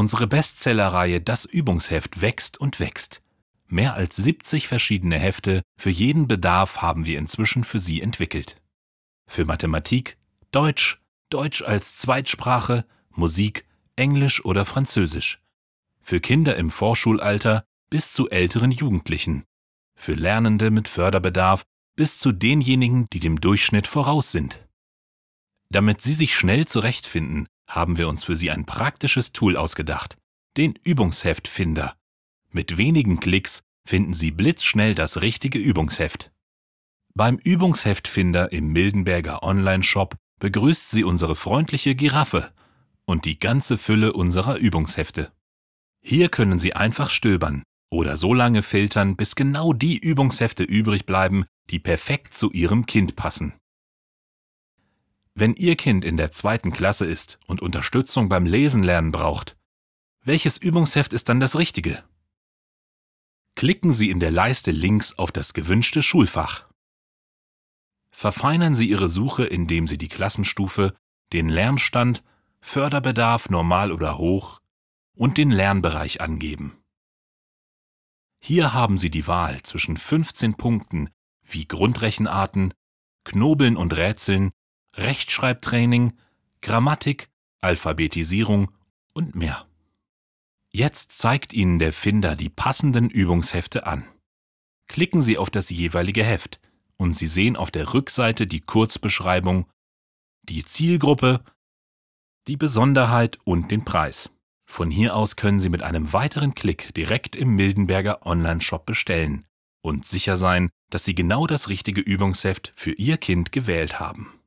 Unsere Bestsellerreihe Das Übungsheft wächst und wächst. Mehr als 70 verschiedene Hefte für jeden Bedarf haben wir inzwischen für Sie entwickelt. Für Mathematik, Deutsch, Deutsch als Zweitsprache, Musik, Englisch oder Französisch. Für Kinder im Vorschulalter bis zu älteren Jugendlichen. Für Lernende mit Förderbedarf bis zu denjenigen, die dem Durchschnitt voraus sind. Damit Sie sich schnell zurechtfinden, haben wir uns für Sie ein praktisches Tool ausgedacht, den Übungsheftfinder. Mit wenigen Klicks finden Sie blitzschnell das richtige Übungsheft. Beim Übungsheftfinder im Mildenberger Online-Shop begrüßt Sie unsere freundliche Giraffe und die ganze Fülle unserer Übungshefte. Hier können Sie einfach stöbern oder so lange filtern, bis genau die Übungshefte übrig bleiben, die perfekt zu Ihrem Kind passen. Wenn Ihr Kind in der zweiten Klasse ist und Unterstützung beim Lesenlernen braucht, welches Übungsheft ist dann das richtige? Klicken Sie in der Leiste links auf das gewünschte Schulfach. Verfeinern Sie Ihre Suche, indem Sie die Klassenstufe, den Lernstand, Förderbedarf normal oder hoch und den Lernbereich angeben. Hier haben Sie die Wahl zwischen 15 Punkten wie Grundrechenarten, Knobeln und Rätseln Rechtschreibtraining, Grammatik, Alphabetisierung und mehr. Jetzt zeigt Ihnen der Finder die passenden Übungshefte an. Klicken Sie auf das jeweilige Heft und Sie sehen auf der Rückseite die Kurzbeschreibung, die Zielgruppe, die Besonderheit und den Preis. Von hier aus können Sie mit einem weiteren Klick direkt im Mildenberger Onlineshop bestellen und sicher sein, dass Sie genau das richtige Übungsheft für Ihr Kind gewählt haben.